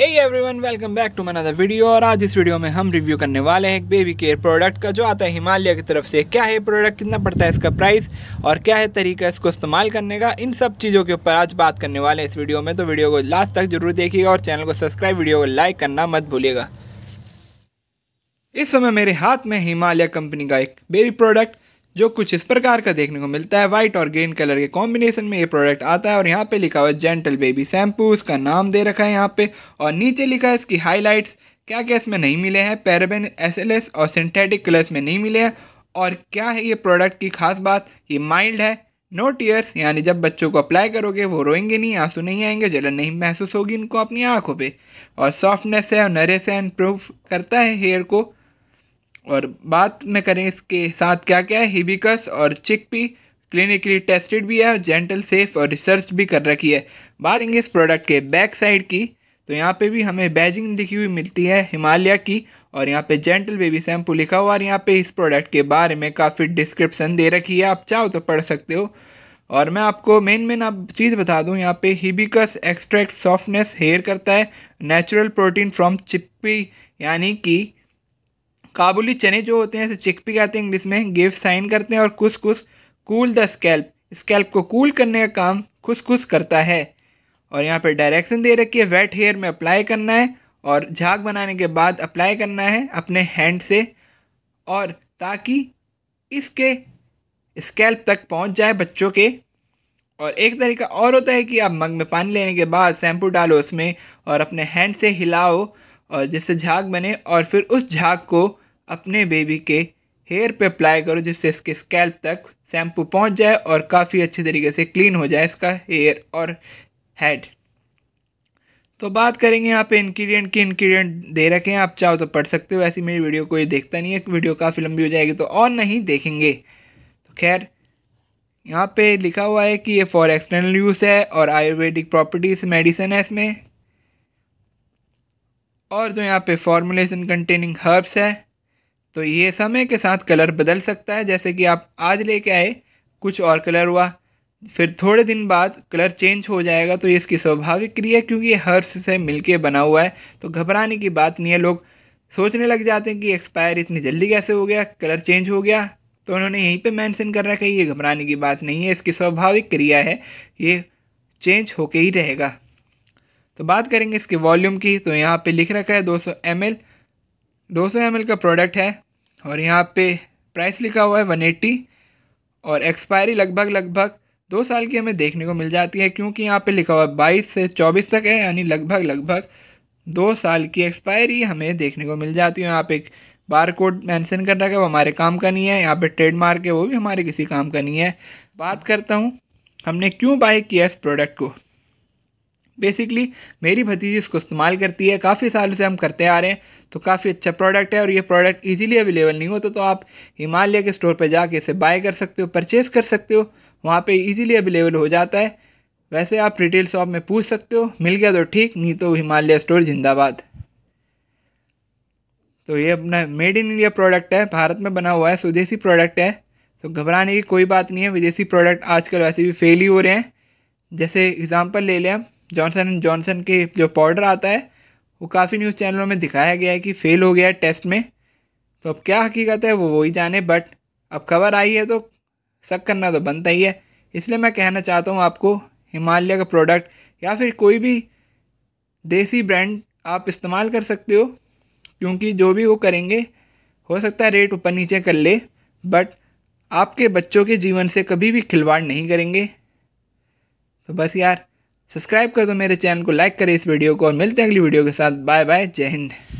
hey everyone welcome back to another video और आज इस वीडियो में हम रिव्यू करने वाले हैं एक बेबी केयर प्रोडक्ट का जो आता है हिमालय की तरफ से क्या है प्रोडक्ट कितना पड़ता है इसका प्राइस और क्या है तरीका इसको इस्तेमाल करने का इन सब चीज़ों के ऊपर आज बात करने वाले हैं इस वीडियो में तो वीडियो को लास्ट तक जरूर देखिएगा और चैनल को सब्सक्राइब वीडियो को लाइक करना मत भूलिएगा इस समय मेरे हाथ में हिमालय कंपनी का एक बेबी प्रोडक्ट जो कुछ इस प्रकार का देखने को मिलता है व्हाइट और ग्रीन कलर के कॉम्बिनेशन में ये प्रोडक्ट आता है और यहाँ पे लिखा हुआ है जेंटल बेबी शैम्पू उसका नाम दे रखा है यहाँ पे और नीचे लिखा है इसकी हाईलाइट्स क्या क्या इसमें नहीं मिले हैं पैराबेन एस और सिंथेटिक कलर्स में नहीं मिले हैं और क्या है ये प्रोडक्ट की खास बात ये माइल्ड है नो टीयर्स यानी जब बच्चों को अप्लाई करोगे वो रोएंगे नहीं आंसू नहीं आएंगे जलन नहीं महसूस होगी इनको अपनी आँखों पर और सॉफ्टनेस है और नरेस है इम्प्रूव करता है हेयर को और बात में करें इसके साथ क्या क्या है हिबिकस और चिकपी क्लिनिकली टेस्टेड भी है जेंटल सेफ और रिसर्च भी कर रखी है बात इस प्रोडक्ट के बैक साइड की तो यहाँ पे भी हमें बैजिंग लिखी हुई मिलती है हिमालय की और यहाँ पे जेंटल बेबी शैम्पू लिखा हुआ और यहाँ पे इस प्रोडक्ट के बारे में काफ़ी डिस्क्रिप्शन दे रखी है आप चाहो तो पढ़ सकते हो और मैं आपको मेन मेन आप चीज़ बता दूँ यहाँ पे हिबिकस एक्सट्रैक्ट सॉफ्टनेस हेयर करता है नेचुरल प्रोटीन फ्रॉम चिप्पी यानी कि काबुली चने जो होते हैं इसे चिकपी कहते हैं इंग्लिश में गिव साइन करते हैं और कुछ कुछ कूल द स्कैल्प स्कैल्प को कूल करने का काम खुश खुश करता है और यहाँ पर डायरेक्शन दे रखी है वेट हेयर में अप्लाई करना है और झाग बनाने के बाद अप्लाई करना है अपने हैंड से और ताकि इसके स्कैल्प तक पहुँच जाए बच्चों के और एक तरीका और होता है कि आप मग में पानी लेने के बाद शैम्पू डालो उसमें और अपने हैंड से हिलाओ और जिससे झाग बने और फिर उस झाग को अपने बेबी के हेयर पे अप्लाई करो जिससे इसके स्कैल्प तक शैम्पू पहुंच जाए और काफ़ी अच्छे तरीके से क्लीन हो जाए इसका हेयर और हेड तो बात करेंगे यहाँ पे इंग्रेडिएंट की इंग्रेडिएंट दे रखे हैं आप चाहो तो पढ़ सकते हो ऐसी मेरी वीडियो कोई देखता नहीं है वीडियो काफ़ी लंबी हो जाएगी तो और नहीं देखेंगे तो खैर यहाँ पे लिखा हुआ है कि ये फॉर एक्सटर्नल यूज़ है और आयुर्वेदिक प्रॉपर्टीज़ मेडिसिन है इसमें और जो तो यहाँ पे फॉर्मुलेशन कंटेनिंग हर्ब्स है तो ये समय के साथ कलर बदल सकता है जैसे कि आप आज लेके आए कुछ और कलर हुआ फिर थोड़े दिन बाद कलर चेंज हो जाएगा तो ये इसकी स्वाभाविक क्रिया क्योंकि ये हर्ष से मिलके बना हुआ है तो घबराने की बात नहीं है लोग सोचने लग जाते हैं कि एक्सपायर इतनी जल्दी कैसे हो गया कलर चेंज हो गया तो उन्होंने यहीं पे मेंशन कर रखा है ये घबराने की बात नहीं है इसकी स्वाभाविक क्रिया है ये चेंज होके ही रहेगा तो बात करेंगे इसके वॉल्यूम की तो यहाँ पे लिख रखा है 200 सौ दो सौ एम का प्रोडक्ट है और यहाँ पे प्राइस लिखा हुआ है वन एट्टी और एक्सपायरी लगभग लगभग दो साल की हमें देखने को मिल जाती है क्योंकि यहाँ पे लिखा हुआ है बाईस से चौबीस तक है यानी लगभग लगभग दो साल की एक्सपायरी हमें देखने को मिल जाती है यहाँ पे एक बार कोड मैंसन कर रखा है वो हमारे काम का नहीं है यहाँ पर ट्रेडमार्क है वो भी हमारे किसी काम का नहीं है बात करता हूँ हमने क्यों बाई किया इस प्रोडक्ट को बेसिकली मेरी भतीजी इसको इस्तेमाल करती है काफ़ी सालों से हम करते आ रहे हैं तो काफ़ी अच्छा प्रोडक्ट है और ये प्रोडक्ट इजीली अवेलेबल नहीं होता तो, आप हिमालय के स्टोर पर जाके इसे बाय कर सकते हो परचेज़ कर सकते हो वहाँ पर इजीली अवेलेबल हो जाता है वैसे आप रिटेल शॉप में पूछ सकते हो मिल गया तो ठीक नहीं तो हिमालय स्टोर जिंदाबाद तो ये अपना मेड इन इंडिया प्रोडक्ट है भारत में बना हुआ है स्वदेशी प्रोडक्ट है तो घबराने की कोई बात नहीं है विदेशी प्रोडक्ट आजकल वैसे भी फेल ही हो रहे हैं जैसे एग्ज़ाम्पल ले लें हम जॉनसन एंड जॉनसन के जो पाउडर आता है वो काफ़ी न्यूज़ चैनलों में दिखाया गया है कि फ़ेल हो गया है टेस्ट में तो अब क्या हकीकत है वो वही जाने बट अब खबर आई है तो शक करना तो बनता ही है इसलिए मैं कहना चाहता हूँ आपको हिमालय का प्रोडक्ट या फिर कोई भी देसी ब्रांड आप इस्तेमाल कर सकते हो क्योंकि जो भी वो करेंगे हो सकता है रेट ऊपर नीचे कर ले बट आपके बच्चों के जीवन से कभी भी खिलवाड़ नहीं करेंगे तो बस यार सब्सक्राइब कर दो मेरे चैनल को लाइक करें इस वीडियो को और मिलते हैं अगली वीडियो के साथ बाय बाय जय हिंद